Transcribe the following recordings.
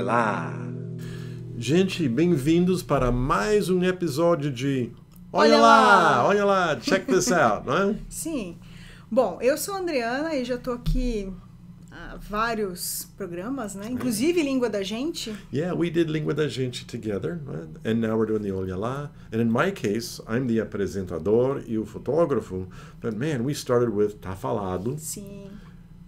Olha lá! Gente, bem-vindos para mais um episódio de Olha, olha lá, lá, olha lá, check this out, não é? Sim. Bom, eu sou a Andriana e já estou aqui há vários programas, né? Inclusive Língua da Gente. Yeah, we did Língua da Gente together, right? É? and now we're doing the Olha Lá. And in my case, I'm the apresentador e o fotógrafo, but man, we started with Tá Falado. Sim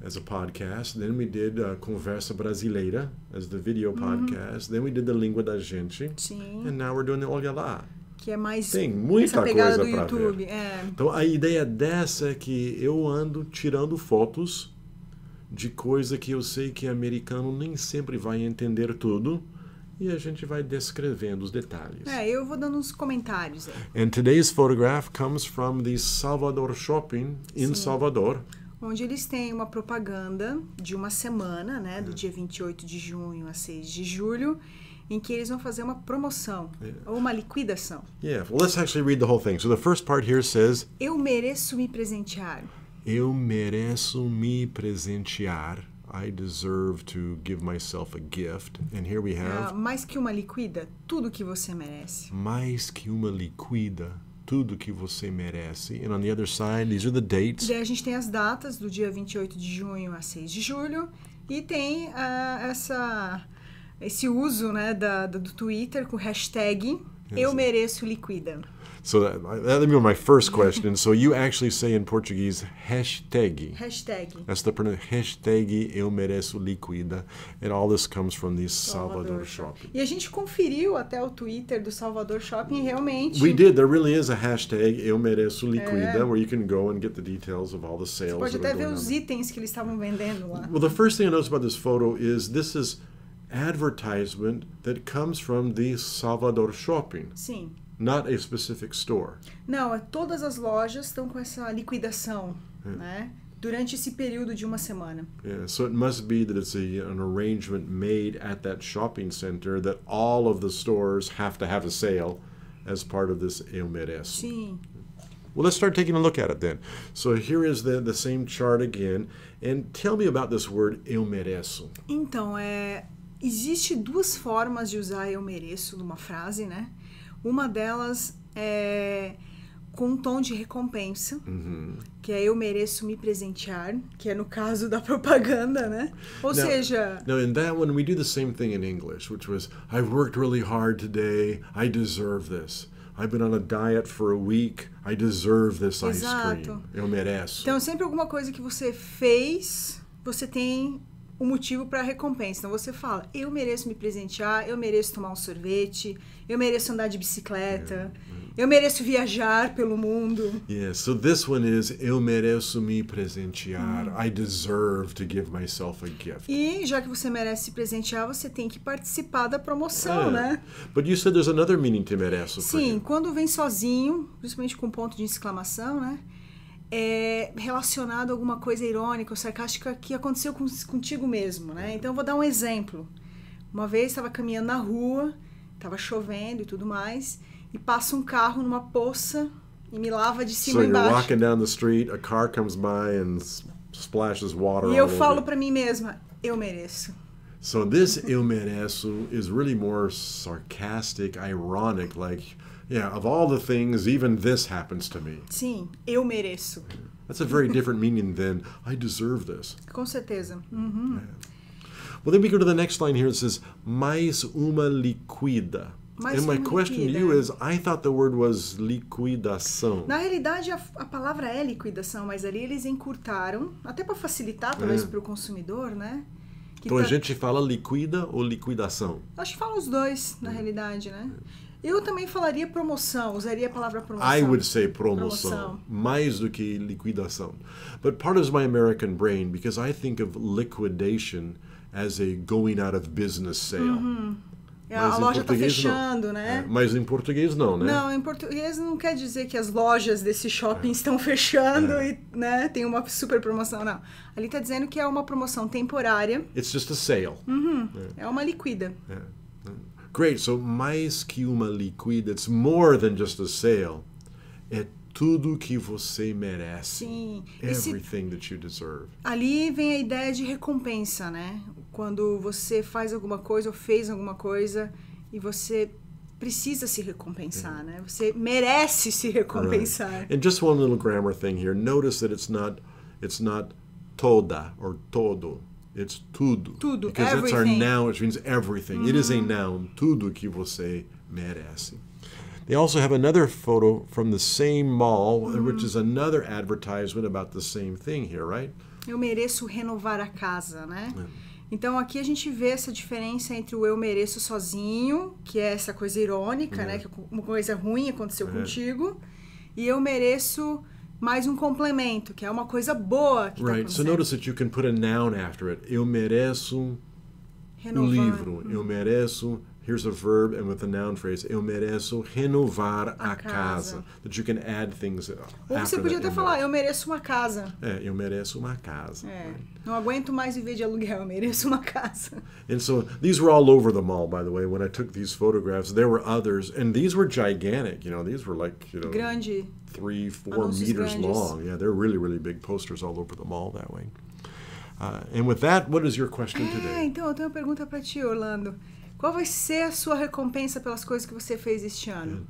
as a podcast. Then we did uh, Conversa Brasileira as the video uhum. podcast. Mm. Then we did the Língua da Gente. Sim. And now we're doing the Olha Lá. Que é mais. Tem muita coisa para ver. É. Então a ideia dessa é que eu ando tirando fotos de coisa que eu sei que americano nem sempre vai entender tudo. E a gente vai descrevendo os detalhes. É, eu vou dando uns comentários. And today's photograph comes from the Salvador Shopping in Sim. Salvador onde eles têm uma propaganda de uma semana, né, do é. dia 28 de junho a 6 de julho, em que eles vão fazer uma promoção yeah. É. ou uma liquidação. Yeah, well, let's actually read the whole thing. So the first part here says, Eu mereço me presentear. Eu mereço me presentear. I deserve to give myself a gift. And here we have. Uh, mais que uma liquida, tudo que você merece. Mais que uma liquida, tudo que você merece. And on the other side, these are the dates. a gente tem as datas do dia 28 de junho a 6 de julho e tem uh, essa esse uso né, da, do Twitter com hashtag eu mereço liquida. So that, that'll be my first question. so you actually say in Portuguese hashtag. Hashtag. That's the hashtag eu mereço liquida. And all this comes from the Salvador, Salvador Shopping. Shopping. E a gente conferiu até o Twitter do Salvador Shopping realmente. We did. There really is a hashtag eu mereço liquida é. where you can go and get the details of all the sales. Você pode até ver os on. itens que eles estavam vendendo lá. Well, the first thing I noticed about this photo is this is advertisement that comes from the Salvador Shopping. Sim. Not a specific store. Não, é todas as lojas estão com essa liquidação, yeah. É. né? Durante esse período de uma semana. Yeah, é, so it must be that it's a, an arrangement made at that shopping center that all of the stores have to have a sale as part of this eu mereço. Sim. Well, let's start taking a look at it then. So here is the, the same chart again. And tell me about this word eu mereço. Então, é existe duas formas de usar eu mereço numa frase, né? Uma delas é com um tom de recompensa, uhum. que é eu mereço me presentear, que é no caso da propaganda, né? Ou now, seja, no in that one we do the same thing in English, which was I've worked really hard today, I deserve this. I've been on a diet for a week. I deserve this Exato. ice cream. Eu mereço. Então, sempre alguma coisa que você fez, você tem o motivo para a recompensa. Então você fala, eu mereço me presentear, eu mereço tomar um sorvete, eu mereço andar de bicicleta, é, é. eu mereço viajar pelo mundo. Yeah, so this one is eu mereço me presentear. Hum. I deserve to give myself a gift. E já que você merece se presentear, você tem que participar da promoção, é. né? But you said there's another meaning to mereço. Sim, quando vem sozinho, principalmente com ponto de exclamação, né? é, relacionado a alguma coisa irônica ou sarcástica que aconteceu com, contigo mesmo, né? Então, eu vou dar um exemplo. Uma vez estava caminhando na rua, estava chovendo e tudo mais, e passa um carro numa poça e me lava de cima so embaixo. You're walking down the street, a car comes by and splashes water e eu falo para mim mesma, eu mereço. So this eu mereço is really more sarcastic, ironic, like Yeah, of all the things, even this happens to me. Sim, eu mereço. That's a very different meaning than I deserve this. Com certeza. Uhum. Yeah. Well, then we go to the next line here. It says mais uma liquida. Mais and my question liquida. to you é. is, I thought the word was liquidação. Na realidade, a, a palavra é liquidação, mas ali eles encurtaram, até para facilitar, é. talvez, para o consumidor, né? Que então tá... a gente fala liquida ou liquidação? Acho que fala os dois, na é. realidade, né? Eu também falaria promoção, usaria a palavra promoção. I would say promoção, promoção, mais do que liquidação. But part of my American brain, because I think of liquidation as a going out of business sale. Uhum. É, mas a loja está fechando, não. né? É, mas em português não, né? Não, em português não quer dizer que as lojas desse shopping é. estão fechando é. e né, tem uma super promoção, não. Ali está dizendo que é uma promoção temporária. It's just a sale. Uhum. É. é uma liquida. É. é. Great, so mais que uma liquida, it's more than just a sale. É tudo que você merece. Sim. Everything se... that you deserve. Ali vem a ideia de recompensa, né? Quando você faz alguma coisa ou fez alguma coisa e você precisa se recompensar, yeah. Uhum. né? Você merece se recompensar. Right. And just one little grammar thing here. Notice that it's not it's not toda or todo. It's tudo. Tudo. Because everything. it's our noun, which means everything. Mm -hmm. It is a uhum. noun. Tudo que você merece. They also have another photo from the same mall, mm -hmm. which is another advertisement about the same thing here, right? Eu mereço renovar a casa, né? Yeah. É. Então aqui a gente vê essa diferença entre o eu mereço sozinho, que é essa coisa irônica, yeah. né? Uhum. Que é uma coisa ruim aconteceu yeah. É. contigo, e eu mereço mais um complemento, que é uma coisa boa que tá Right. Tá so notice that you can put a noun after it. Eu mereço Renovar. um livro. Eu uhum. mereço here's a verb and with a noun phrase, eu mereço renovar a, a casa. casa. That you can add things uh, Ou você podia até falar, that. eu mereço uma casa. É, eu mereço uma casa. É. Right? Não aguento mais viver de aluguel, eu mereço uma casa. And so these were all over the mall, by the way. When I took these photographs, there were others, and these were gigantic. You know, these were like you know, Grande. three, four Anúncios meters grandes. long. Yeah, they're really, really big posters all over the mall that way. Uh, and with that, what is your question ah, today? É, então eu tenho uma pergunta para ti, Orlando. Qual vai ser a sua recompensa pelas coisas que você fez este ano?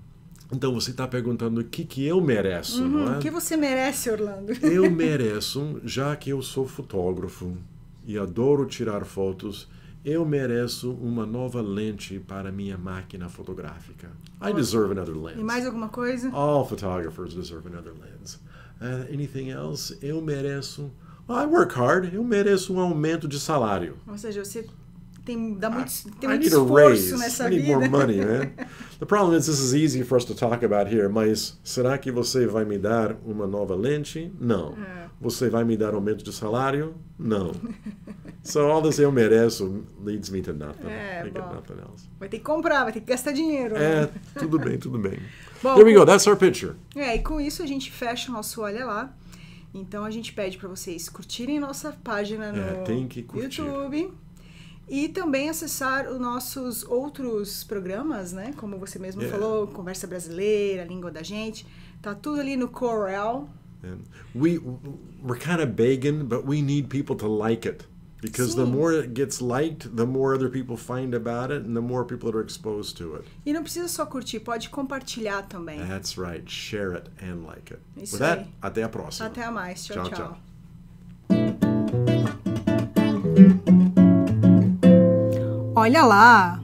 É. Então você está perguntando o que, que eu mereço, uhum, não é? O que você merece, Orlando? Eu mereço, já que eu sou fotógrafo e adoro tirar fotos, eu mereço uma nova lente para minha máquina fotográfica. I deserve another lens. E mais alguma coisa? All photographers deserve another lens. Uh, anything else? Eu mereço. Well, I work hard. Eu mereço um aumento de salário. Ou seja, você tem, dá muito, I, tem muito esforço nessa I need vida. More money, man. The problem is this is easy for us to talk about here, mas será que você vai me dar uma nova lente? Não. É. Você vai me dar aumento de salário? Não. so all this eu mereço leads me to nothing. É, I bom. nothing else. Vai ter que comprar, vai ter que gastar dinheiro. É, né? tudo bem, tudo bem. Bom, There we go, that's our picture. É, e com isso a gente fecha o nosso Olha Lá. Então a gente pede para vocês curtirem nossa página é, no é, YouTube. E também acessar os nossos outros programas, né? Como você mesmo yeah. É. falou, Conversa Brasileira, Língua da Gente. Tá tudo ali no Corel. Yeah. We, we're kind of begging, but we need people to like it. Because Sim. the more it gets liked, the more other people find about it and the more people are exposed to it. E não precisa só curtir, pode compartilhar também. That's right. Share it and like it. Isso With aí. That, até a próxima. Até a mais. tchau. tchau. tchau. tchau. Olha lá!